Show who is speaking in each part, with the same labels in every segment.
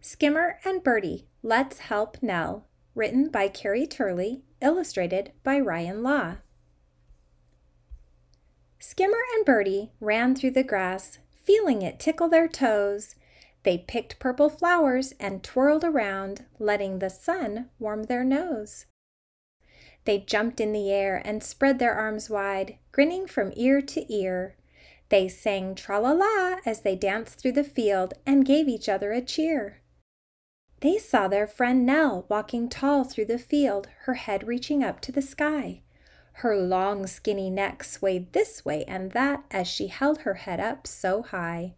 Speaker 1: Skimmer and Birdie, Let's Help Nell, written by Carrie Turley, illustrated by Ryan Law. Skimmer and Birdie ran through the grass, feeling it tickle their toes. They picked purple flowers and twirled around, letting the sun warm their nose. They jumped in the air and spread their arms wide, grinning from ear to ear. They sang tra la la as they danced through the field and gave each other a cheer. They saw their friend Nell walking tall through the field, her head reaching up to the sky. Her long, skinny neck swayed this way and that as she held her head up so high.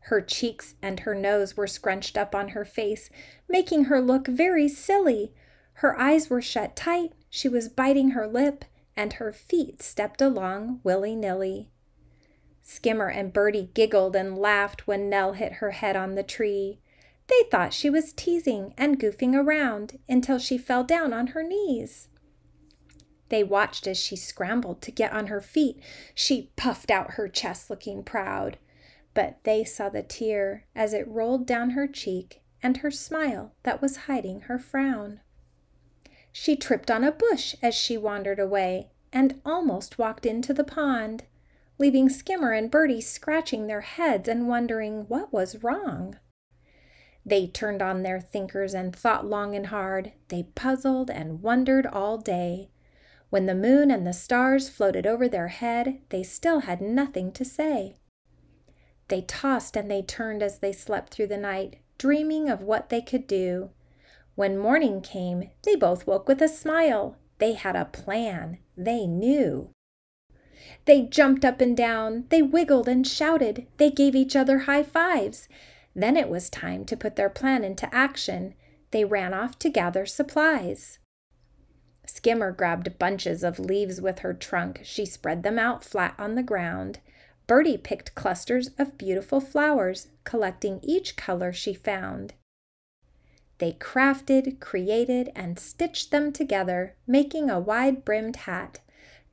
Speaker 1: Her cheeks and her nose were scrunched up on her face, making her look very silly. Her eyes were shut tight, she was biting her lip, and her feet stepped along willy nilly. Skimmer and Birdie giggled and laughed when Nell hit her head on the tree. They thought she was teasing and goofing around until she fell down on her knees. They watched as she scrambled to get on her feet. She puffed out her chest, looking proud. But they saw the tear as it rolled down her cheek and her smile that was hiding her frown. She tripped on a bush as she wandered away and almost walked into the pond, leaving Skimmer and Birdie scratching their heads and wondering what was wrong. They turned on their thinkers and thought long and hard. They puzzled and wondered all day. When the moon and the stars floated over their head, they still had nothing to say. They tossed and they turned as they slept through the night, dreaming of what they could do. When morning came, they both woke with a smile. They had a plan. They knew. They jumped up and down. They wiggled and shouted. They gave each other high fives. Then it was time to put their plan into action. They ran off to gather supplies. Skimmer grabbed bunches of leaves with her trunk. She spread them out flat on the ground. Birdie picked clusters of beautiful flowers, collecting each color she found. They crafted, created, and stitched them together, making a wide brimmed hat,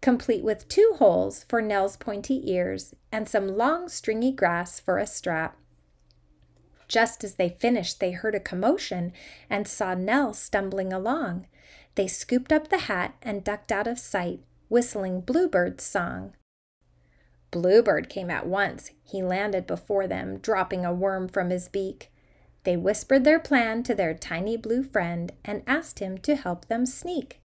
Speaker 1: complete with two holes for Nell's pointy ears and some long stringy grass for a strap. Just as they finished, they heard a commotion and saw Nell stumbling along. They scooped up the hat and ducked out of sight, whistling Bluebird's song. Bluebird came at once. He landed before them, dropping a worm from his beak. They whispered their plan to their tiny blue friend and asked him to help them sneak.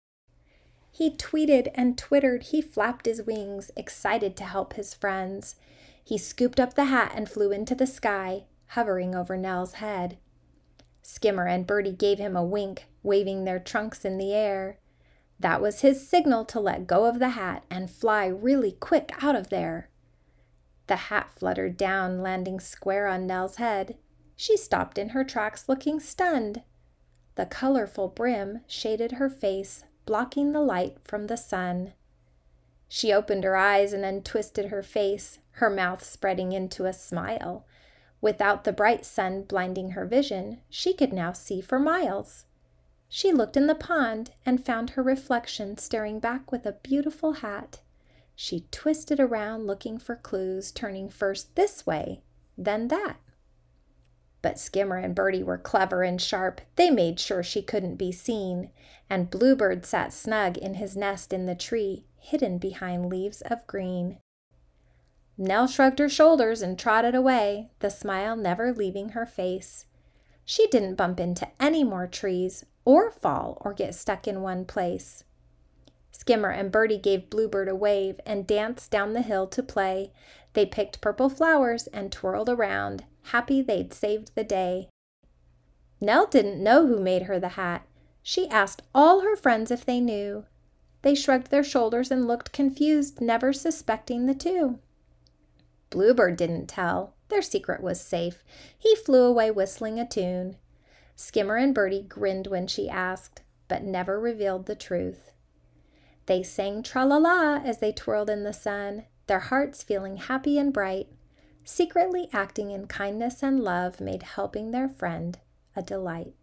Speaker 1: He tweeted and twittered. He flapped his wings, excited to help his friends. He scooped up the hat and flew into the sky hovering over Nell's head. Skimmer and Bertie gave him a wink, waving their trunks in the air. That was his signal to let go of the hat and fly really quick out of there. The hat fluttered down, landing square on Nell's head. She stopped in her tracks, looking stunned. The colorful brim shaded her face, blocking the light from the sun. She opened her eyes and then twisted her face, her mouth spreading into a smile Without the bright sun blinding her vision, she could now see for miles. She looked in the pond and found her reflection staring back with a beautiful hat. She twisted around looking for clues, turning first this way, then that. But Skimmer and Birdie were clever and sharp. They made sure she couldn't be seen, and Bluebird sat snug in his nest in the tree, hidden behind leaves of green. Nell shrugged her shoulders and trotted away, the smile never leaving her face. She didn't bump into any more trees, or fall, or get stuck in one place. Skimmer and Birdie gave Bluebird a wave and danced down the hill to play. They picked purple flowers and twirled around, happy they'd saved the day. Nell didn't know who made her the hat. She asked all her friends if they knew. They shrugged their shoulders and looked confused, never suspecting the two. Bluebird didn't tell. Their secret was safe. He flew away whistling a tune. Skimmer and Birdie grinned when she asked, but never revealed the truth. They sang tra la la as they twirled in the sun, their hearts feeling happy and bright. Secretly acting in kindness and love made helping their friend a delight.